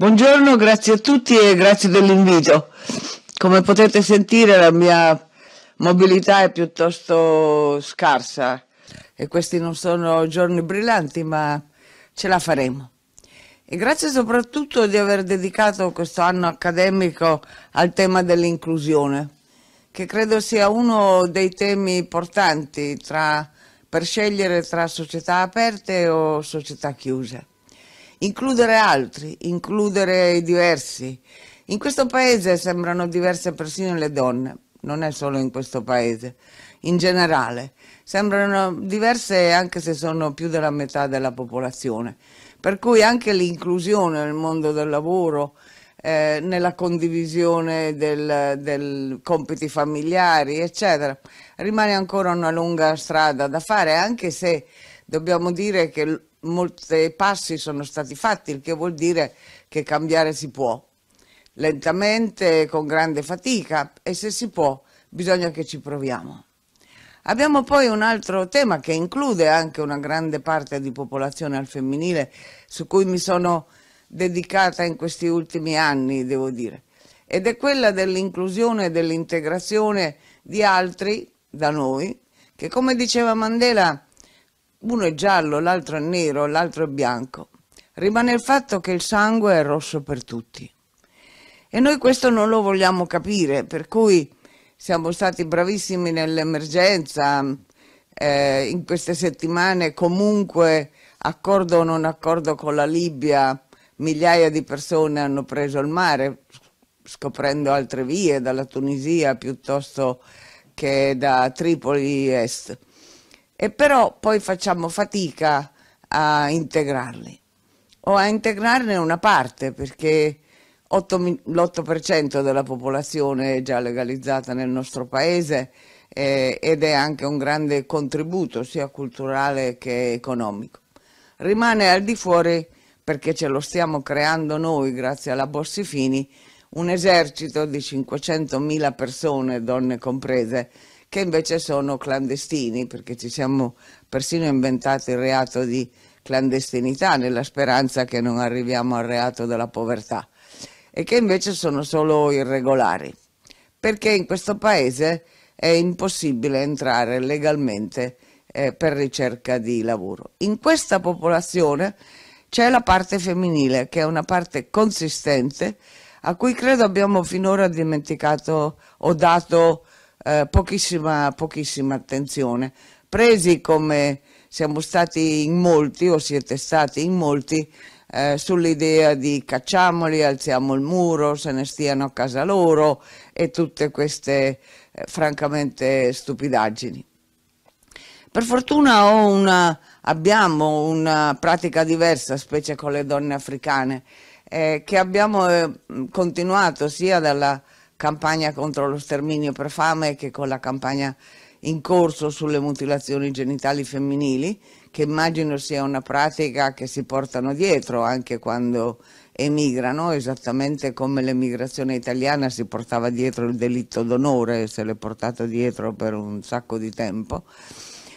Buongiorno, grazie a tutti e grazie dell'invito. Come potete sentire la mia mobilità è piuttosto scarsa e questi non sono giorni brillanti, ma ce la faremo. E grazie soprattutto di aver dedicato questo anno accademico al tema dell'inclusione, che credo sia uno dei temi importanti tra, per scegliere tra società aperte o società chiuse includere altri, includere i diversi. In questo paese sembrano diverse persino le donne, non è solo in questo paese, in generale. Sembrano diverse anche se sono più della metà della popolazione. Per cui anche l'inclusione nel mondo del lavoro, eh, nella condivisione dei compiti familiari, eccetera, rimane ancora una lunga strada da fare, anche se dobbiamo dire che molti passi sono stati fatti, il che vuol dire che cambiare si può, lentamente, con grande fatica e se si può bisogna che ci proviamo. Abbiamo poi un altro tema che include anche una grande parte di popolazione al femminile su cui mi sono dedicata in questi ultimi anni, devo dire, ed è quella dell'inclusione e dell'integrazione di altri da noi, che come diceva Mandela uno è giallo, l'altro è nero, l'altro è bianco. Rimane il fatto che il sangue è rosso per tutti. E noi questo non lo vogliamo capire, per cui siamo stati bravissimi nell'emergenza, eh, in queste settimane comunque, accordo o non accordo con la Libia, migliaia di persone hanno preso il mare, scoprendo altre vie, dalla Tunisia piuttosto che da Tripoli Est e però poi facciamo fatica a integrarli o a integrarne una parte perché l'8% della popolazione è già legalizzata nel nostro paese eh, ed è anche un grande contributo sia culturale che economico. Rimane al di fuori, perché ce lo stiamo creando noi grazie alla Borsifini, un esercito di 500.000 persone, donne comprese, che invece sono clandestini, perché ci siamo persino inventati il reato di clandestinità nella speranza che non arriviamo al reato della povertà e che invece sono solo irregolari, perché in questo paese è impossibile entrare legalmente eh, per ricerca di lavoro. In questa popolazione c'è la parte femminile, che è una parte consistente, a cui credo abbiamo finora dimenticato o dato eh, pochissima, pochissima attenzione. Presi come siamo stati in molti o siete stati in molti eh, sull'idea di cacciamoli, alziamo il muro, se ne stiano a casa loro e tutte queste eh, francamente stupidaggini. Per fortuna una, abbiamo una pratica diversa, specie con le donne africane, eh, che abbiamo eh, continuato sia dalla campagna contro lo sterminio per fame che con la campagna in corso sulle mutilazioni genitali femminili, che immagino sia una pratica che si portano dietro anche quando emigrano, esattamente come l'emigrazione italiana si portava dietro il delitto d'onore, e se l'è portato dietro per un sacco di tempo.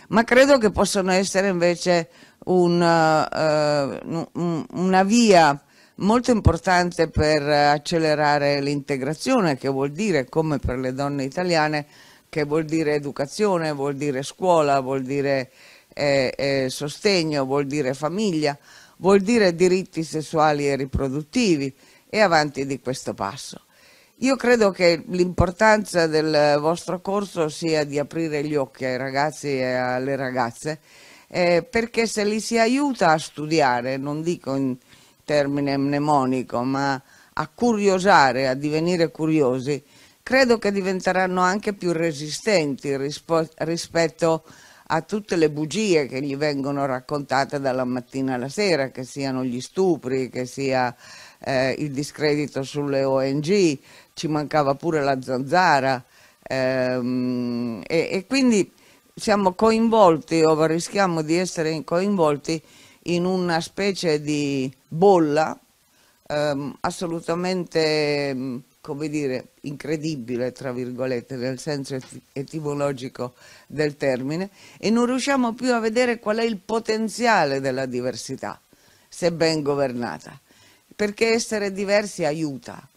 Ma credo che possano essere invece un, uh, una via molto importante per accelerare l'integrazione, che vuol dire, come per le donne italiane, che vuol dire educazione, vuol dire scuola, vuol dire eh, eh, sostegno, vuol dire famiglia, vuol dire diritti sessuali e riproduttivi e avanti di questo passo. Io credo che l'importanza del vostro corso sia di aprire gli occhi ai ragazzi e alle ragazze, eh, perché se li si aiuta a studiare, non dico in, termine mnemonico, ma a curiosare, a divenire curiosi, credo che diventeranno anche più resistenti rispo- rispetto a tutte le bugie che gli vengono raccontate dalla mattina alla sera, che siano gli stupri, che sia eh, il discredito sulle ONG, ci mancava pure la zanzara. Ehm, e, e quindi siamo coinvolti o rischiamo di essere coinvolti in una specie di bolla ehm, assolutamente, mm, come dire, incredibile, tra virgolette, nel senso etimologico del termine, e non riusciamo più a vedere qual è il potenziale della diversità, se ben governata. Perché essere diversi aiuta,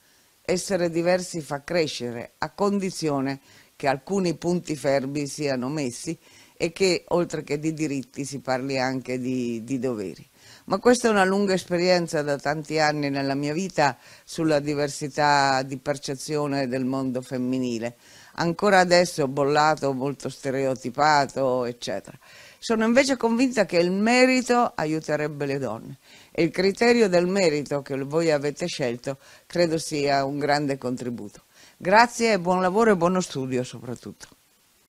essere diversi fa crescere, a condizione che alcuni punti fermi siano messi e che oltre che di diritti si parli anche di, di doveri. Ma questa è una lunga esperienza da tanti anni nella mia vita sulla diversità di percezione del mondo femminile, ancora adesso bollato, molto stereotipato, eccetera. Sono invece convinta che il merito aiuterebbe le donne e il criterio del merito che voi avete scelto credo sia un grande contributo. Grazie, buon lavoro e buono studio soprattutto.